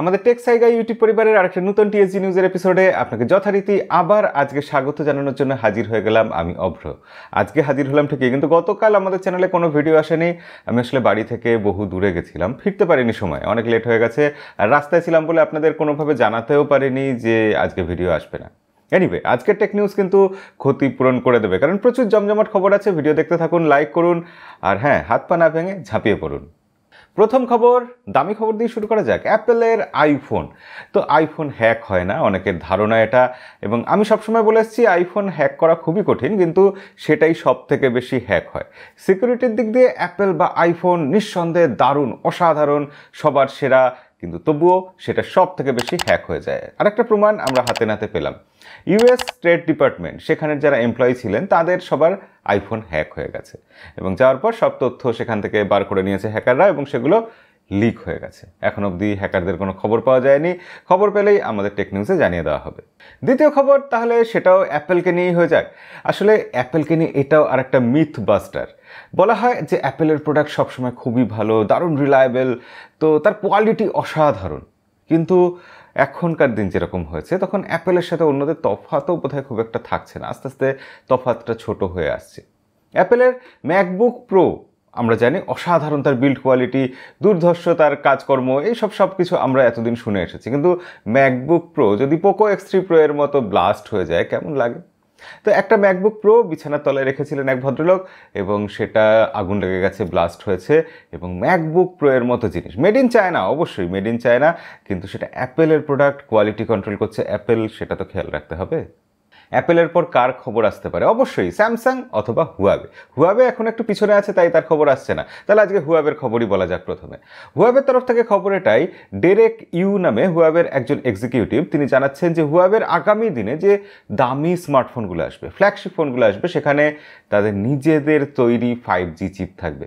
আমাদের take সাইগা YouTube পরিবারের আরেকটা নতুন টিএসজি নিউজের এপিসোডে আপনাকে যথারীতি আবার আজকে স্বাগত জানানোর জন্য হাজির হয়ে গেলাম আমি অভ্র আজকে হাজির হলাম ঠিকই কিন্তু গতকাল আমাদের চ্যানেলে কোনো ভিডিও আসেনি আমি আসলে বাড়ি থেকে বহু দূরে গেছিলাম ফিরতে পারিনি সময় অনেক লেট হয়ে গেছে আর রাস্তায় ছিলাম বলে আপনাদের কোনোভাবে জানাতেও পারিনি যে আজকে ভিডিও আসবে না এনিওয়ে আজকের টেক নিউজ কিন্তু ক্ষতিপূরণ করে দেবে কারণ প্রচুর জমজমাট খবর আছে ভিডিও দেখতে থাকুন লাইক করুন আর হ্যাঁ হাত পা না ভেঙে ঝাঁপিয়ে পড়ুন প্রথম খবর দামি খবর দিয়ে শুরু করা যাক অ্যাপেলের আইফোন তো আইফোন হ্যাক হয় না অনেকের ধারণা এটা এবং আমি সবসময় বলে এসেছি আইফোন হ্যাক করা খুবই কঠিন কিন্তু সেটাই সব থেকে বেশি হ্যাক হয় সিকিউরিটির দিক দিয়ে অ্যাপেল বা আইফোন নিঃসন্দেহে দারুণ অসাধারণ সবার সেরা কিন্তু তবুও সেটা সব থেকে বেশি হ্যাক হয়ে যায় আরেকটা প্রমাণ আমরা হাতে নাতে পেলাম ইউএস ট্রেড ডিপার্টমেন্ট সেখানের যারা এমপ্লয়ি ছিলেন তাদের সবার আইফোন হ্যাক হয়ে গেছে এবং যাওয়ার পর সব তথ্য সেখান থেকে বার করে নিয়েছে হ্যাকাররা এবং সেগুলো লিক হয়ে গেছে এখন অবধি হ্যাকারদের কোনো খবর পাওয়া যায়নি খবর পেলেই আমাদের টেক নিউজে জানিয়ে দেওয়া হবে দ্বিতীয় খবর তাহলে সেটাও অ্যাপেলকে নিয়েই হয়ে যাক আসলে অ্যাপেলকে নিয়ে এটাও আর একটা মিথ বাস্টার বলা হয় যে অ্যাপেলের প্রোডাক্ট সবসময় খুবই ভালো দারুণ রিলায়েবল তো তার কোয়ালিটি অসাধারণ কিন্তু এখনকার দিন যেরকম হয়েছে তখন অ্যাপেলের সাথে অন্যদের তফাতও বোধহয় খুব একটা থাকছে না আস্তে আস্তে তফাতটা ছোট হয়ে আসছে অ্যাপেলের ম্যাকবুক প্রো আমরা জানি অসাধারণ তার বিল্ড কোয়ালিটি দুর্ধর্ষ তার কাজকর্ম এইসব সব কিছু আমরা এতদিন শুনে এসেছি কিন্তু ম্যাকবুক প্রো যদি পোকো এক্স থ্রি প্রো এর মতো ব্লাস্ট হয়ে যায় কেমন লাগে তো একটা ম্যাকবুক প্রো বিছানার তলায় রেখেছিলেন এক ভদ্রলোক এবং সেটা আগুন লেগে গেছে ব্লাস্ট হয়েছে এবং ম্যাকবুক প্রো এর মতো জিনিস মেড ইন চায়না অবশ্যই মেড ইন চায়না কিন্তু সেটা অ্যাপেলের প্রোডাক্ট কোয়ালিটি কন্ট্রোল করছে অ্যাপেল সেটা তো খেয়াল রাখতে হবে অ্যাপেলের পর কার খবর আসতে পারে অবশ্যই স্যামসাং অথবা হুয়াবে হুয়াবে এখন একটু পিছনে আছে তাই তার খবর আসছে না তাহলে আজকে হুয়াবের খবরই বলা যাক প্রথমে হুয়াবের তরফ থেকে খবর এটাই ডেরেক ইউ নামে হুয়াবের একজন এক্সিকিউটিভ তিনি জানাচ্ছেন যে হুয়াবের আগামী দিনে যে দামি স্মার্টফোনগুলো আসবে ফ্ল্যাগশিপ ফোনগুলো আসবে সেখানে তাদের নিজেদের তৈরি ফাইভ জি চিপ থাকবে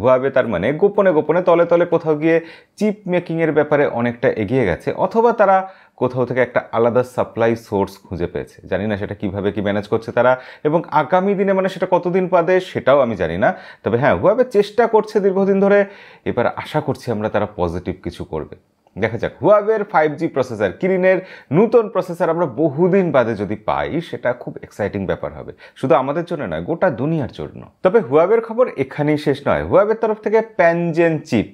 হুয়াবে তার মানে গোপনে গোপনে তলে তলে কোথাও গিয়ে চিপ মেকিংয়ের ব্যাপারে অনেকটা এগিয়ে গেছে অথবা তারা কোথাও থেকে একটা আলাদা সাপ্লাই সোর্স খুঁজে পেয়েছে জানি না সেটা কিভাবে কি ম্যানেজ করছে তারা এবং আগামী দিনে মানে সেটা কতদিন পাবে সেটাও আমি জানি না তবে হ্যাঁ হুয়াবে চেষ্টা করছে দীর্ঘদিন ধরে এবার আশা করছি আমরা তারা পজিটিভ কিছু করবে দেখা যাক হুয়াবের ফাইভ জি প্রসেসর কিরিনের নূতন প্রসেসর আমরা বহুদিন বাদে যদি পাই সেটা খুব এক্সাইটিং ব্যাপার হবে শুধু আমাদের জন্য নয় গোটা দুনিয়ার জন্য তবে হুয়াবের খবর এখানেই শেষ নয় হুয়াবের তরফ থেকে প্যানজেন চিপ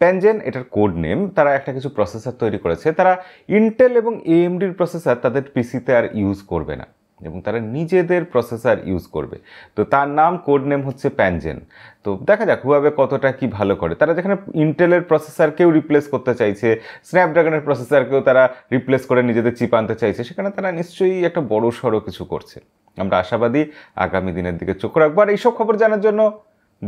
প্যানজেন এটার কোড নেম তারা একটা কিছু প্রসেসর তৈরি করেছে তারা ইন্টেল এবং এএমডির প্রসেসর তাদের পিসিতে আর ইউজ করবে না এবং তারা নিজেদের প্রসেসর ইউজ করবে তো তার নাম কোড নেম হচ্ছে প্যানজেন তো দেখা যাক হুয়াবে কতটা কি ভালো করে তারা যেখানে ইন্টেলের প্রসেসরকেও রিপ্লেস করতে চাইছে স্ন্যাপড্রাগনের প্রসেসরকেও তারা রিপ্লেস করে নিজেদের চিপ আনতে চাইছে সেখানে তারা নিশ্চয়ই একটা বড় সড়ো কিছু করছে আমরা আশাবাদী আগামী দিনের দিকে চোখ রাখবো আর এইসব খবর জানার জন্য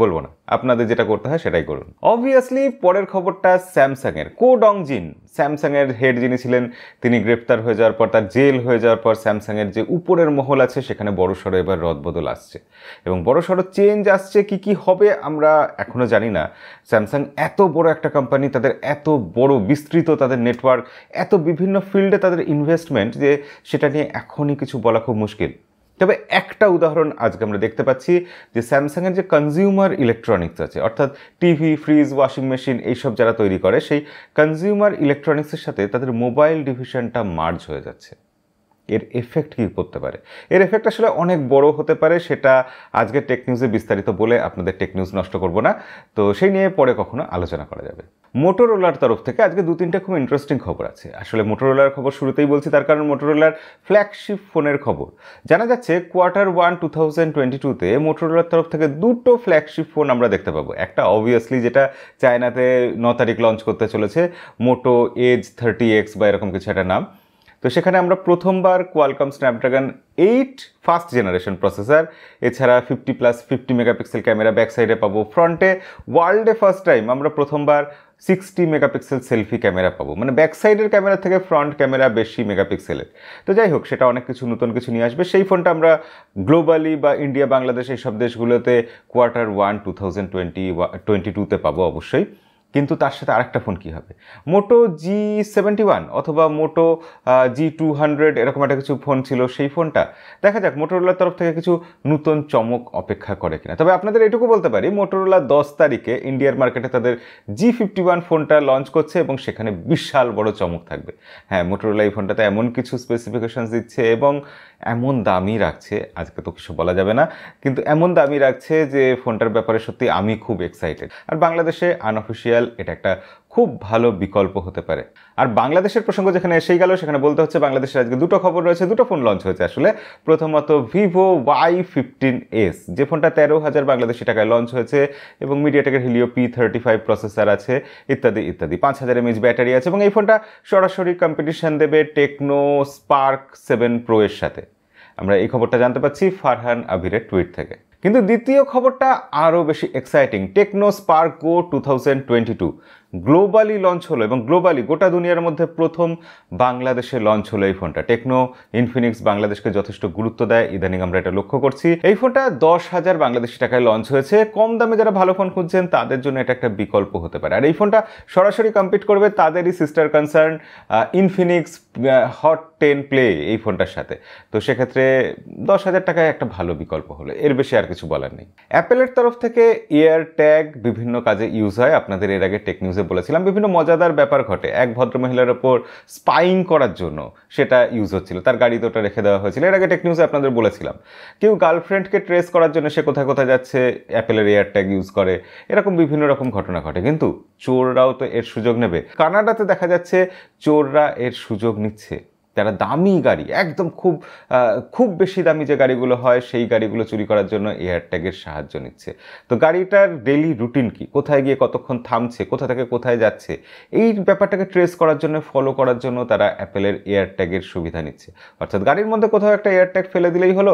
বলবো না আপনাদের যেটা করতে হয় সেটাই করুন অবভিয়াসলি পরের খবরটা স্যামসাংয়ের কো স্যামসাং স্যামসাংয়ের হেড যিনি ছিলেন তিনি গ্রেপ্তার হয়ে যাওয়ার পর তার জেল হয়ে যাওয়ার পর স্যামসাংয়ের যে উপরের মহল আছে সেখানে বড়সড় এবার রদবদল আসছে এবং বড়সড় চেঞ্জ আসছে কি কি হবে আমরা এখনো জানি না স্যামসাং এত বড় একটা কোম্পানি তাদের এত বড় বিস্তৃত তাদের নেটওয়ার্ক এত বিভিন্ন ফিল্ডে তাদের ইনভেস্টমেন্ট যে সেটা নিয়ে এখনই কিছু বলা খুব মুশকিল তবে একটা উদাহরণ আজকে আমরা দেখতে পাচ্ছি যে স্যামসাংয়ের যে কনজিউমার ইলেকট্রনিক্স আছে অর্থাৎ টিভি ফ্রিজ ওয়াশিং মেশিন এইসব যারা তৈরি করে সেই কনজিউমার ইলেকট্রনিক্সের সাথে তাদের মোবাইল ডিভিশনটা মার্জ হয়ে যাচ্ছে এর এফেক্ট কী করতে পারে এর এফেক্ট আসলে অনেক বড় হতে পারে সেটা আজকে টেক নিউজে বিস্তারিত বলে আপনাদের টেক নিউজ নষ্ট করব না তো সেই নিয়ে পরে কখনো আলোচনা করা যাবে মোটোরোলার তরফ থেকে আজকে দু তিনটা খুব ইন্টারেস্টিং খবর আছে আসলে মোটোরোলার খবর শুরুতেই বলছি তার কারণ মোটোরোলার ফ্ল্যাগশিপ ফোনের খবর জানা যাচ্ছে quarter one two thousand twenty টুতে মোটোরোলার তরফ থেকে দুটো ফ্ল্যাগশিপ ফোন আমরা দেখতে পাবো একটা অবভিয়াসলি যেটা চায়নাতে ন তারিখ লঞ্চ করতে চলেছে মোটো এজ থার্টি এক্স বা এরকম কিছু একটা নাম তো সেখানে আমরা প্রথমবার Qualcomm Snapdragon eight first generation processor এছাড়া fifty plus fifty megapixel camera back সাইডে পাবো ফ্রন্টে ওয়ার্ল্ডে ফার্স্ট টাইম আমরা প্রথমবার সিক্সটি মেগাপিক্সেল সেলফি ক্যামেরা পাবো মানে ব্যাক সাইডের ক্যামেরা থেকে ফ্রন্ট ক্যামেরা বেশি মেগাপিক্সেলের তো যাই হোক সেটা অনেক কিছু নতুন কিছু নিয়ে আসবে সেই ফোনটা আমরা গ্লোবালি বা ইন্ডিয়া বাংলাদেশ এইসব দেশগুলোতে quarter one two thousand twenty twenty টুতে পাবো অবশ্যই কিন্তু তার সাথে আরেকটা ফোন কী হবে মোটো জি সেভেন্টি ওয়ান অথবা মোটো জি টু হান্ড্রেড এরকম একটা কিছু ফোন ছিল সেই ফোনটা দেখা যাক মোটোরোলার তরফ থেকে কিছু নূতন চমক অপেক্ষা করে কিনা তবে আপনাদের এটুকু বলতে পারি মোটোরোলা দশ তারিখে ইন্ডিয়ার মার্কেটে তাদের জি ফিফটি ওয়ান ফোনটা লঞ্চ করছে এবং সেখানে বিশাল বড় চমক থাকবে হ্যাঁ মোটোরোলা এই ফোনটাতে এমন কিছু স্পেসিফিকেশানস দিচ্ছে এবং এমন দামই রাখছে আজকে তো কিছু বলা যাবে না কিন্তু এমন দামই রাখছে যে ফোনটার ব্যাপারে সত্যি আমি খুব এক্সাইটেড আর বাংলাদেশে আনঅফিসিয়াল তেল এটা একটা খুব ভালো বিকল্প হতে পারে আর বাংলাদেশের প্রসঙ্গ যেখানে এসেই গেল সেখানে বলতে হচ্ছে বাংলাদেশের আজকে দুটো খবর রয়েছে দুটো ফোন লঞ্চ হয়েছে আসলে প্রথমত ভিভো ওয়াই ফিফটিন এস যে ফোনটা তেরো হাজার বাংলাদেশি টাকায় লঞ্চ হয়েছে এবং মিডিয়াটেকের Helio P thirty five processor আছে ইত্যাদি ইত্যাদি পাঁচ হাজার এমএইচ ব্যাটারি আছে এবং এই ফোনটা সরাসরি কম্পিটিশন দেবে টেকনো স্পার্ক সেভেন প্রো এর সাথে আমরা এই খবরটা জানতে পাচ্ছি ফারহান আবিরের টুইট থেকে কিন্তু দ্বিতীয় খবরটা আরও বেশি exciting Tecno Spark Go two thousand twenty two globally launch হলো এবং গ্লোবালি গোটা দুনিয়ার মধ্যে প্রথম বাংলাদেশে লঞ্চ হলো এই ফোনটা টেকনো ইনফিনিক্স বাংলাদেশকে যথেষ্ট গুরুত্ব দেয় ইদানিং আমরা এটা লক্ষ্য করছি এই ফোনটা দশ হাজার বাংলাদেশি টাকায় লঞ্চ হয়েছে কম দামে যারা ভালো ফোন খুঁজছেন তাদের জন্য এটা একটা বিকল্প হতে পারে আর এই ফোনটা সরাসরি কম্পিট করবে তাদেরই sister concern Infinix Hot ten Play এই ফোনটার সাথে তো সেক্ষেত্রে দশ হাজার টাকায় একটা ভালো বিকল্প হলো এর বেশি আর কিছু বলার নেই অ্যাপেলের তরফ থেকে এয়ার ট্যাগ বিভিন্ন কাজে ইউজ হয় আপনাদের এর আগে টেকনিউজে বলেছিলাম বিভিন্ন মজাদার ব্যাপার ঘটে এক ভদ্রমহিলার ওপর স্পাইং করার জন্য সেটা ইউজ হচ্ছিল তার গাড়িতে ওটা রেখে দেওয়া হয়েছিল এর আগে টেক নিউজে আপনাদের বলেছিলাম কেউ গার্লফ্রেন্ডকে ট্রেস করার জন্য সে কোথায় কোথায় যাচ্ছে অ্যাপেলের এয়ার ট্যাগ ইউজ করে এরকম বিভিন্ন রকম ঘটনা ঘটে কিন্তু চোররাও তো এর সুযোগ নেবে কানাডাতে দেখা যাচ্ছে চোররা এর সুযোগ নিচ্ছে যারা দামি গাড়ি একদম খুব খুব বেশি দামি যে গাড়িগুলো হয় সেই গাড়িগুলো চুরি করার জন্য এয়ারট্যাগের সাহায্য নিচ্ছে তো গাড়িটার ডেলি রুটিন কি কোথায় গিয়ে কতক্ষণ থামছে কোথা থেকে কোথায় যাচ্ছে এই ব্যাপারটাকে ট্রেস করার জন্য ফলো করার জন্য তারা অ্যাপেলের এয়ারট্যাগের সুবিধা নিচ্ছে অর্থাৎ গাড়ির মধ্যে কোথাও একটা এয়ারট্যাগ ফেলে দিলেই হলো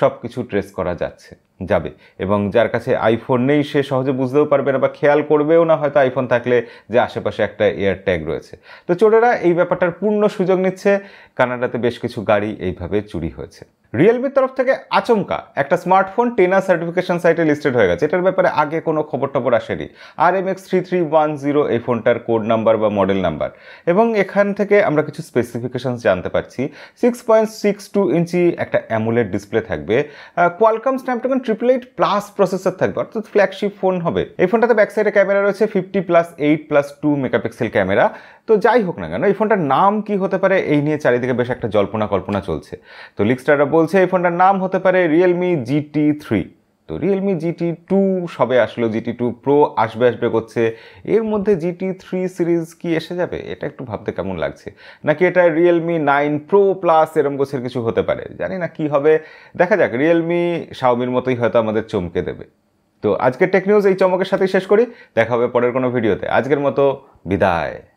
সব কিছু ট্রেস করা যাচ্ছে যাবে এবং যার কাছে আইফোন নেই সে সহজে বুঝতেও পারবে না বা খেয়াল করবেও না হয়তো আইফোন থাকলে যে আশেপাশে একটা এয়ার ট্যাগ রয়েছে তো চোরেরা এই ব্যাপারটার পূর্ণ সুযোগ নিচ্ছে কানাডাতে বেশ কিছু গাড়ি এইভাবে চুরি হয়েছে রিয়েলমির তরফ থেকে আচমকা একটা স্মার্টফোন টেনা সার্টিফিকেশন সাইটে লিস্টেড হয়ে গেছে এটার ব্যাপারে আগে কোনো খবর টবর আসেনি R M X three three one zero এই ফোনটার কোড নাম্বার বা মডেল নাম্বার এবং এখান থেকে আমরা কিছু স্পেসিফিকেশানস জানতে পারছি six point six two inch একটা অ্যামুলেট ডিসপ্লে থাকবে Qualcomm Snapdragon triple eight plus processor থাকবে অর্থাৎ ফ্ল্যাগশিপ ফোন হবে এই ফোনটাতে ব্যাকসাইডে ক্যামেরা রয়েছে fifty plus eight plus two megapixel camera তো যাই হোক না কেন এই ফোনটার নাম কি হতে পারে এই নিয়ে চারিদিকে বেশ একটা জল্পনা কল্পনা চলছে তো লিক্সটাররা বলছে এই ফোনটার নাম হতে পারে রিয়েলমি জিটি থ্রি তো রিয়েলমি জিটি টু সবে আসলো জিটি টু প্রো আসবে আসবে করছে এর মধ্যে জিটি থ্রি সিরিজ কি এসে যাবে এটা একটু ভাবতে কেমন লাগছে নাকি এটা রিয়েলমি নাইন প্রো প্লাস এরম গোছের কিছু হতে পারে জানি না কি হবে দেখা যাক রিয়েলমি শাওমির মতোই হয়তো আমাদের চমকে দেবে তো আজকের টেকনিউজ এই চমকের সাথে শেষ করি দেখা হবে পরের কোনো ভিডিওতে আজকের মতো বিদায়